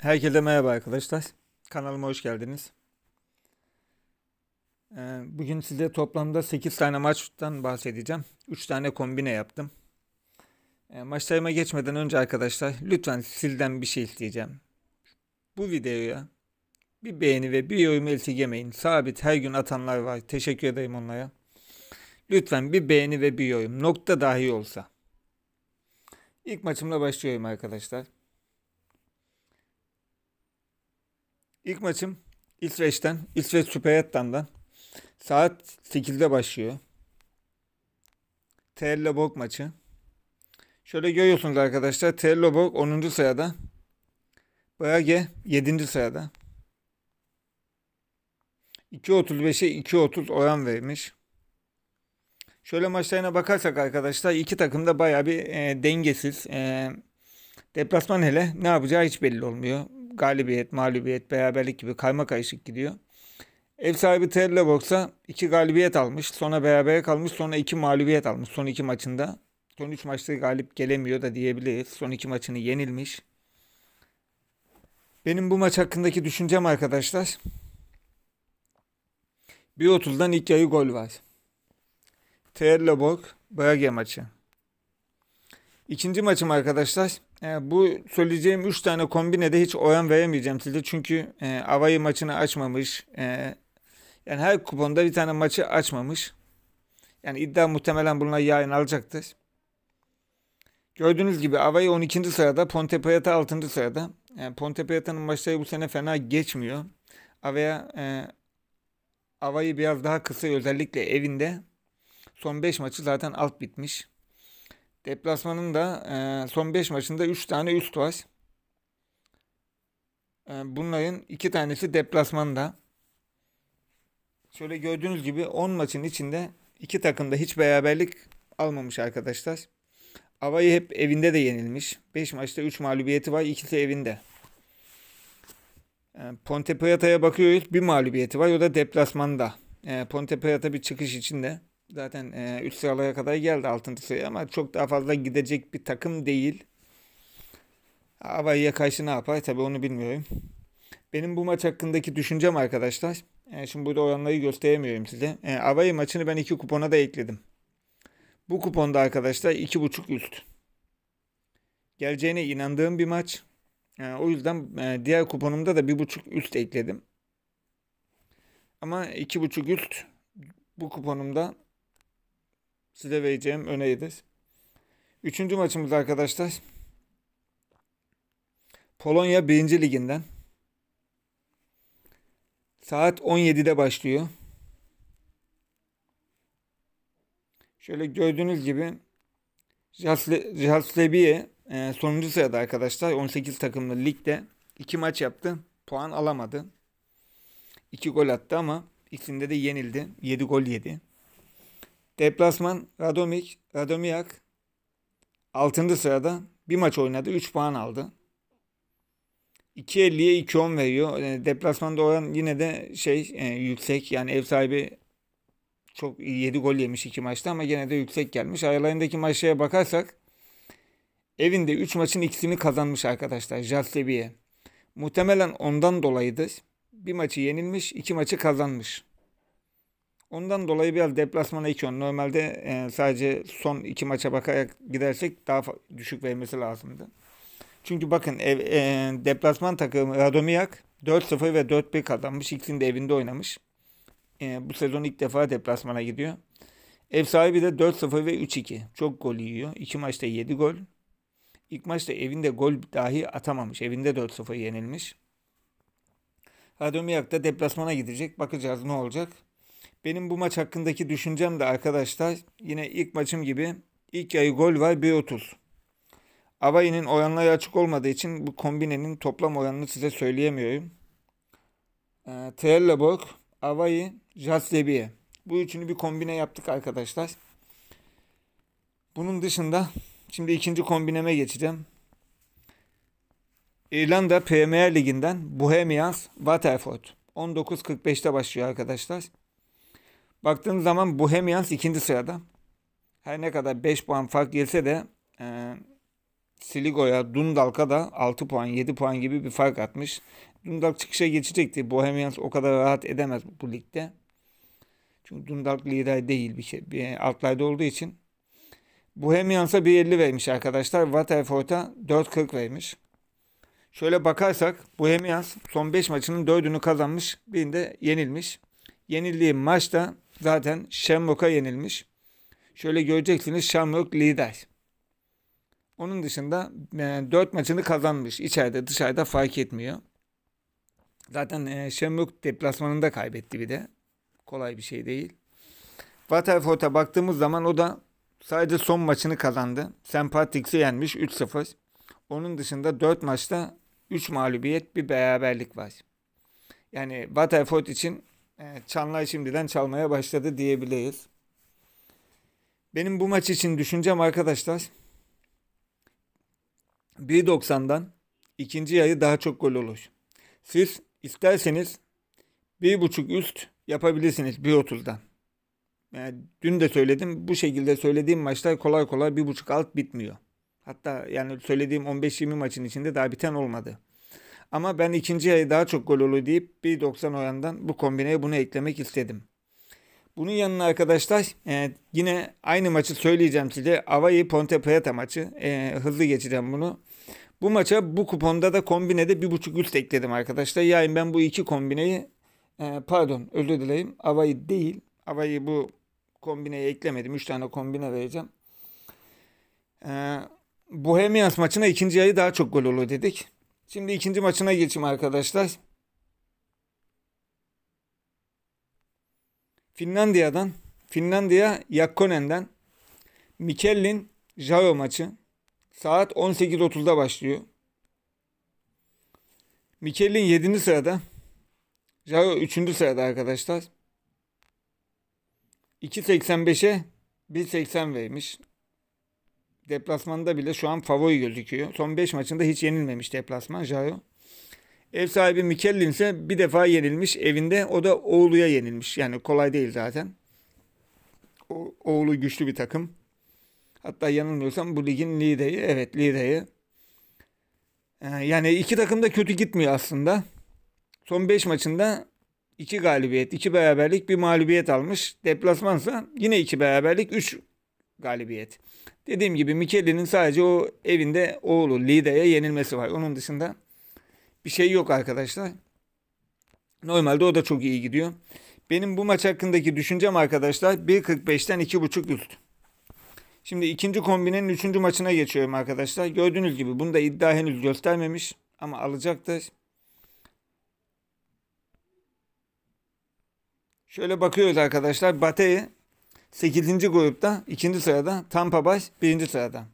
Herkese merhaba arkadaşlar. Kanalıma hoş geldiniz. Ee, bugün size toplamda 8 tane maçtan bahsedeceğim. 3 tane kombine yaptım. Ee, maçlarıma geçmeden önce arkadaşlar lütfen sizden bir şey isteyeceğim. Bu videoya bir beğeni ve bir yorum esirgemeyin. Sabit her gün atanlar var. Teşekkür ederim onlara. Lütfen bir beğeni ve bir yorum. Nokta dahi olsa. İlk maçımla başlıyorum arkadaşlar. İlk maçım İsveç'ten, İsveç Süperiyettan'dan. Saat 8'de başlıyor. Terleborg maçı. Şöyle görüyorsunuz arkadaşlar. Terleborg 10. sırada. Brage 7. sırada. 2.35'e 2.30 oran vermiş. Şöyle maçlarına bakarsak arkadaşlar iki takım da baya bir e, dengesiz. E, deplasman hele ne yapacağı hiç belli olmuyor galibiyet, mağlubiyet, beraberlik gibi kayma karışık gidiyor. Ev sahibi Trelleborgs'a 2 galibiyet almış. Sonra berabere kalmış. Sonra 2 mağlubiyet almış. Son 2 maçında. Son 3 maçta galip gelemiyor da diyebiliriz. Son 2 maçını yenilmiş. Benim bu maç hakkındaki düşüncem arkadaşlar. 1.30'dan ilk yarı gol var. Trelleborg Brage maçı. İkinci maçım arkadaşlar. E, bu söyleyeceğim 3 tane kombine de hiç oran veremeyeceğim size. Çünkü e, Avayı maçını açmamış. E, yani her kuponda bir tane maçı açmamış. Yani iddia muhtemelen bununla yayın alacaktır. Gördüğünüz gibi Avayı 12. sırada, Ponte Preta 6. sırada. Yani e, Ponte Preta'nın maçları bu sene fena geçmiyor. Avaya e, Avayı biraz daha kısa özellikle evinde. Son 5 maçı zaten alt bitmiş. Deplasmanın da e, son 5 maçında 3 tane üst var. E, bunların 2 tanesi deplasmanda. Şöyle gördüğünüz gibi 10 maçın içinde iki takım da hiç beraberlik almamış arkadaşlar. Ava'yı hep evinde de yenilmiş. 5 maçta 3 mağlubiyeti var. ikisi evinde. E, Ponte Prata'ya bakıyoruz. Bir mağlubiyeti var. O da deplasmanda. E, Ponte Prata bir çıkış içinde. Zaten 3 e, sıralara kadar geldi 6. sıraya ama çok daha fazla gidecek bir takım değil. Havai'ye karşı ne yapar tabii onu bilmiyorum. Benim bu maç hakkındaki düşüncem arkadaşlar. E, şimdi burada oranları gösteremiyorum size. E, Havai maçını ben 2 kupona da ekledim. Bu kuponda arkadaşlar 2.5 üst. Geleceğine inandığım bir maç. E, o yüzden e, diğer kuponumda da 1.5 üst ekledim. Ama 2.5 üst bu kuponumda Size vereceğim öneridir. Üçüncü maçımız arkadaşlar. Polonya 1. Liginden. Saat 17'de başlıyor. Şöyle gördüğünüz gibi Jaslebiye e, sonuncu sırada arkadaşlar. 18 takımlı ligde 2 maç yaptı. Puan alamadı. 2 gol attı ama ikisinde de yenildi. 7 gol yedi. Deplasman Radomik, Radomiak 6. sırada bir maç oynadı. 3 puan aldı. 2.50'ye 2.10 veriyor. Yani e, deplasmanda oran yine de şey e, yüksek. Yani ev sahibi çok 7 gol yemiş 2 maçta ama yine de yüksek gelmiş. Aralarındaki maçlara bakarsak evinde 3 maçın ikisini kazanmış arkadaşlar. Jalsebiye. Muhtemelen ondan dolayıdır. Bir maçı yenilmiş, iki maçı kazanmış. Ondan dolayı biraz deplasmana 2 Normalde e, sadece son iki maça bakarak gidersek daha düşük vermesi lazımdı. Çünkü bakın ev, e, deplasman takımı Radomiyak 4-0 ve 4-1 kazanmış. İkisini de evinde oynamış. E, bu sezon ilk defa deplasmana gidiyor. Ev sahibi de 4-0 ve 3-2. Çok gol yiyor. İki maçta 7 gol. İlk maçta evinde gol dahi atamamış. Evinde 4-0 yenilmiş. Radomiyak da deplasmana gidecek. Bakacağız ne olacak. Benim bu maç hakkındaki düşüncem de arkadaşlar yine ilk maçım gibi ilk ayı gol var 1.30. Avayi'nin oyanları açık olmadığı için bu kombinenin toplam oranını size söyleyemiyorum. E, Trelleborg, Avayi, Jaslebiye. Bu üçünü bir kombine yaptık arkadaşlar. Bunun dışında şimdi ikinci kombineme geçeceğim. İrlanda Premier Ligi'nden Bohemians Waterford. 19.45'te başlıyor arkadaşlar. Baktığım zaman Bohemians ikinci sırada. Her ne kadar 5 puan fark yese de e, Siligo'ya Dundalk'a da 6 puan 7 puan gibi bir fark atmış. Dundalk çıkışa geçecekti. Bohemians o kadar rahat edemez bu ligde. Çünkü Dundalk lider değil bir şey. Bir altlarda olduğu için. Bohemians'a 1.50 vermiş arkadaşlar. Waterford'a 4.40 vermiş. Şöyle bakarsak Bohemians son 5 maçının 4'ünü kazanmış. Birinde yenilmiş. Yenildiği maçta zaten Shamrock'a yenilmiş. Şöyle göreceksiniz Shamrock lider. Onun dışında e, 4 maçını kazanmış. İçeride dışarıda fark etmiyor. Zaten e, Shamrock deplasmanında kaybetti bir de. Kolay bir şey değil. Waterford'a baktığımız zaman o da sadece son maçını kazandı. St. yenmiş 3-0. Onun dışında 4 maçta 3 mağlubiyet bir beraberlik var. Yani Waterford için Evet, Çanlay şimdiden çalmaya başladı diyebiliriz. Benim bu maç için düşüncem arkadaşlar 1.90'dan ikinci yarı daha çok gol olur. Siz isterseniz 1.5 üst yapabilirsiniz 1.30'dan. Yani e, dün de söyledim bu şekilde söylediğim maçlar kolay kolay 1.5 alt bitmiyor. Hatta yani söylediğim 15-20 maçın içinde daha biten olmadı. Ama ben ikinci yarı daha çok gol olur deyip 1.90 oyandan bu kombineye bunu eklemek istedim. Bunun yanına arkadaşlar e, yine aynı maçı söyleyeceğim size. Avayi Ponte Preta maçı. E, hızlı geçeceğim bunu. Bu maça bu kuponda da kombinede bir buçuk üst ekledim arkadaşlar. Yani ben bu iki kombineyi e, pardon özür dileyim. Avayi değil. Avayi bu kombineye eklemedim. Üç tane kombine vereceğim. E, Bohemians maçına ikinci ayı daha çok gol olur dedik. Şimdi ikinci maçına geçeyim arkadaşlar. Finlandiya'dan, Finlandiya Yakkonen'den Mikellin Jao maçı saat 18.30'da başlıyor. Mikellin 7. sırada. Jao 3. sırada arkadaşlar. 2.85'e 1.80 vermiş. Deplasmanda bile şu an favori gözüküyor. Son 5 maçında hiç yenilmemiş deplasman Jaro. Ev sahibi Mikellin ise bir defa yenilmiş evinde. O da Oğlu'ya yenilmiş. Yani kolay değil zaten. O, Oğlu güçlü bir takım. Hatta yanılmıyorsam bu ligin lideri. Evet lideri. Ee, yani iki takım da kötü gitmiyor aslında. Son 5 maçında 2 galibiyet, 2 beraberlik, 1 mağlubiyet almış. Deplasmansa yine 2 beraberlik, 3 galibiyet. Dediğim gibi Mikeli'nin sadece o evinde oğlu Lida'ya yenilmesi var. Onun dışında bir şey yok arkadaşlar. Normalde o da çok iyi gidiyor. Benim bu maç hakkındaki düşüncem arkadaşlar 1.45'ten 2.5 üst. Şimdi ikinci kombinenin üçüncü maçına geçiyorum arkadaşlar. Gördüğünüz gibi bunu da iddia henüz göstermemiş ama alacaktır. Şöyle bakıyoruz arkadaşlar. Bate'yi 8. grupta 2. sırada Tampa Bay 1. sırada.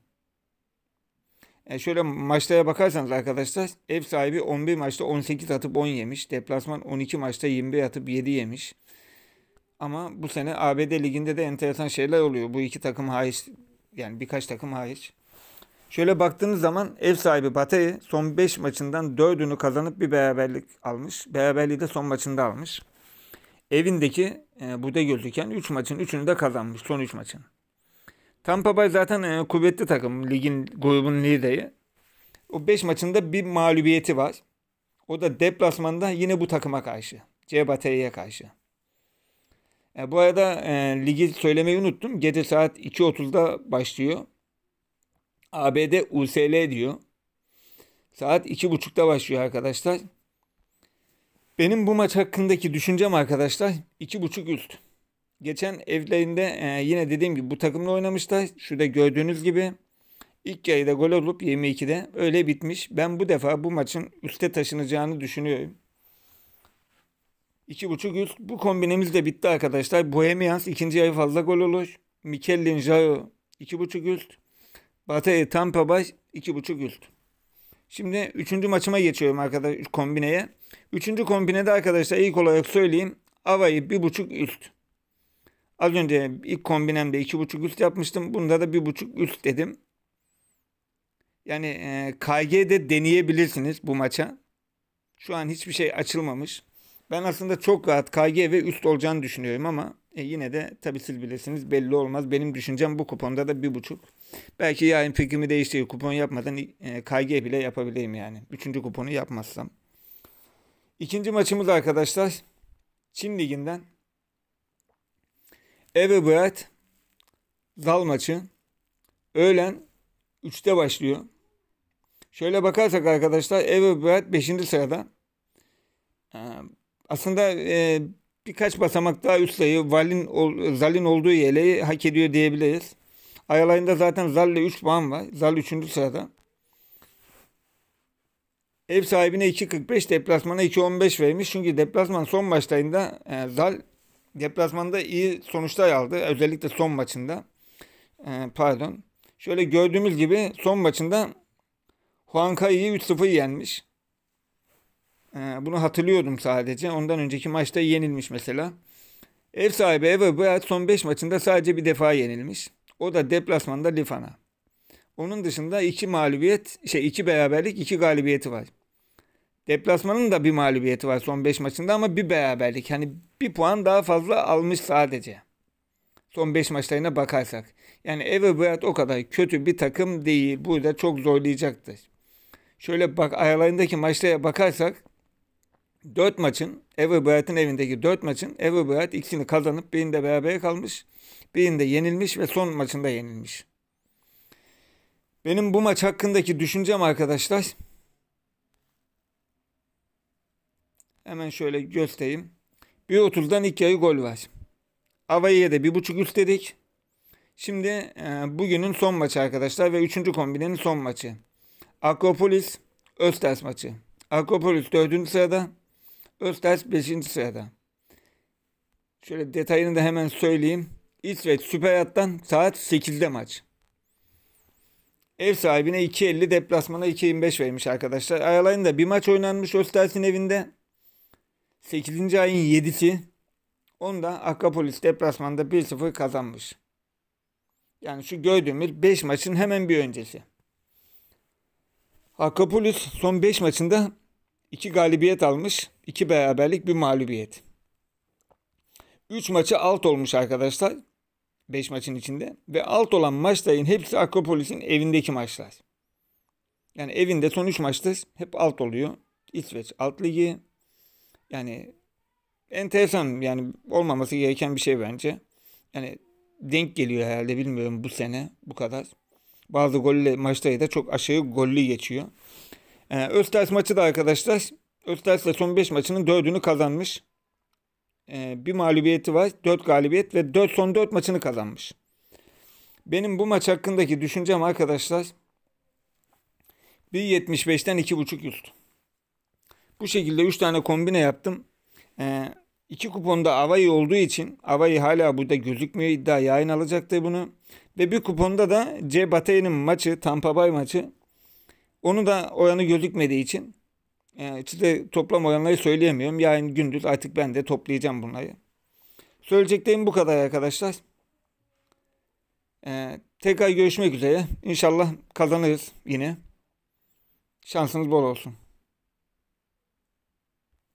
E şöyle maçlara bakarsanız arkadaşlar ev sahibi 11 maçta 18 atıp 10 yemiş. Deplasman 12 maçta 21 atıp 7 yemiş. Ama bu sene ABD liginde de enteresan şeyler oluyor. Bu iki takım hariç yani birkaç takım hariç. Şöyle baktığınız zaman ev sahibi Batay'ı son 5 maçından 4'ünü kazanıp bir beraberlik almış. Beraberliği de son maçında almış evindeki e, burada gözüken 3 üç maçın 3'ünü de kazanmış. Son 3 maçın. Tampa Bay zaten e, kuvvetli takım. Ligin grubun lideri. O 5 maçında bir mağlubiyeti var. O da deplasmanda yine bu takıma karşı. C Cebate'ye karşı. E, bu arada e, ligi söylemeyi unuttum. Gece saat 2.30'da başlıyor. ABD USL diyor. Saat 2.30'da başlıyor arkadaşlar. Benim bu maç hakkındaki düşüncem arkadaşlar iki buçuk üst. Geçen evlerinde e, yine dediğim gibi bu takımla oynamışlar. Şurada gördüğünüz gibi ilk yarıda gol olup 22'de öyle bitmiş. Ben bu defa bu maçın üste taşınacağını düşünüyorum. buçuk üst. Bu kombinemiz de bitti arkadaşlar. Bohemians ikinci yarı fazla gol olur. Mikel iki buçuk üst. Batı Tampa Bay buçuk üst. Şimdi üçüncü maçıma geçiyorum arkadaş kombineye. Üçüncü kombinede arkadaşlar ilk olarak söyleyeyim. Ava'yı bir buçuk üst. Az önce ilk kombinemde iki buçuk üst yapmıştım. Bunda da bir buçuk üst dedim. Yani e, KG'de deneyebilirsiniz bu maça. Şu an hiçbir şey açılmamış. Ben aslında çok rahat KG ve üst olacağını düşünüyorum ama e, yine de tabi siz bilirsiniz belli olmaz. Benim düşüncem bu kuponda da bir buçuk. Belki yarın fikrimi değiştirir. Kupon yapmadan e, KG bile yapabileyim yani. Üçüncü kuponu yapmazsam. İkinci maçımız arkadaşlar. Çin Ligi'nden. Everbright Zal maçı. Öğlen 3'te başlıyor. Şöyle bakarsak arkadaşlar Everbright 5. sırada. Ee, aslında e, birkaç basamak daha üst sayı Valin, Zal'in olduğu yeleği hak ediyor diyebiliriz. Ayalay'ında zaten Zal'le 3 puan var. Zal 3. sırada. Ev sahibine 2.45, deplasmana 2.15 vermiş. Çünkü deplasman son maçlarında e, Zal deplasmanda iyi sonuçlar aldı. Özellikle son maçında. E, pardon. Şöyle gördüğümüz gibi son maçında Juan Kayı'yı 3-0 yenmiş. E, bunu hatırlıyordum sadece. Ondan önceki maçta yenilmiş mesela. Ev sahibi Everbright son 5 maçında sadece bir defa yenilmiş. O da deplasmanda Lifan'a. Onun dışında iki mağlubiyet, şey iki beraberlik, iki galibiyeti var. Deplasmanın da bir mağlubiyeti var son 5 maçında ama bir beraberlik. Hani bir puan daha fazla almış sadece. Son 5 maçlarına bakarsak. Yani Everbright o kadar kötü bir takım değil. Burada çok zorlayacaktır. Şöyle bak aralarındaki maçlara bakarsak 4 maçın Everbright'ın evindeki 4 maçın Everbright ikisini kazanıp birinde beraber kalmış birinde yenilmiş ve son maçında yenilmiş. Benim bu maç hakkındaki düşüncem arkadaşlar hemen şöyle göstereyim. 1.30'dan ilk yarı gol var. Avayı'ya da 1.5 üst dedik. Şimdi e, bugünün son maçı arkadaşlar ve 3. kombinin son maçı. Akropolis Östers maçı. Akropolis 4. sırada. Östers 5. sırada. Şöyle detayını da hemen söyleyeyim. İsveç Süper yattan saat 8'de maç. Ev sahibine 2.50 deplasmana 2.25 vermiş arkadaşlar. Aralarında bir maç oynanmış Östersin evinde. 8. ayın 7'si. Onu da Akropolis deplasmanda 1-0 kazanmış. Yani şu gördüğümüz 5 maçın hemen bir öncesi. Akropolis son 5 maçında 2 galibiyet almış. 2 beraberlik bir mağlubiyet. 3 maçı alt olmuş arkadaşlar. 5 maçın içinde ve alt olan maçların hepsi Akropolis'in evindeki maçlar. Yani evinde son 3 maçta hep alt oluyor. İsveç alt ligi. Yani enteresan yani olmaması gereken bir şey bence. Yani denk geliyor herhalde bilmiyorum bu sene bu kadar. Bazı golle maçları da çok aşağı gollü geçiyor. Ee, Östers maçı da arkadaşlar Östers son 5 maçının 4'ünü kazanmış e, bir mağlubiyeti var. 4 galibiyet ve 4 son 4 maçını kazanmış. Benim bu maç hakkındaki düşüncem arkadaşlar 1.75'ten 2.5 üst. Bu şekilde 3 tane kombine yaptım. E, iki kuponda Avayi olduğu için Avayi hala burada gözükmüyor iddia yayın alacaktı bunu. Ve bir kuponda da C. Batayan'ın maçı Tampa Bay maçı. Onu da oyanı gözükmediği için e, size toplam oranları söyleyemiyorum. Yarın gündür artık ben de toplayacağım bunları. Söyleyeceklerim bu kadar arkadaşlar. E, tekrar görüşmek üzere. İnşallah kazanırız yine. Şansınız bol olsun.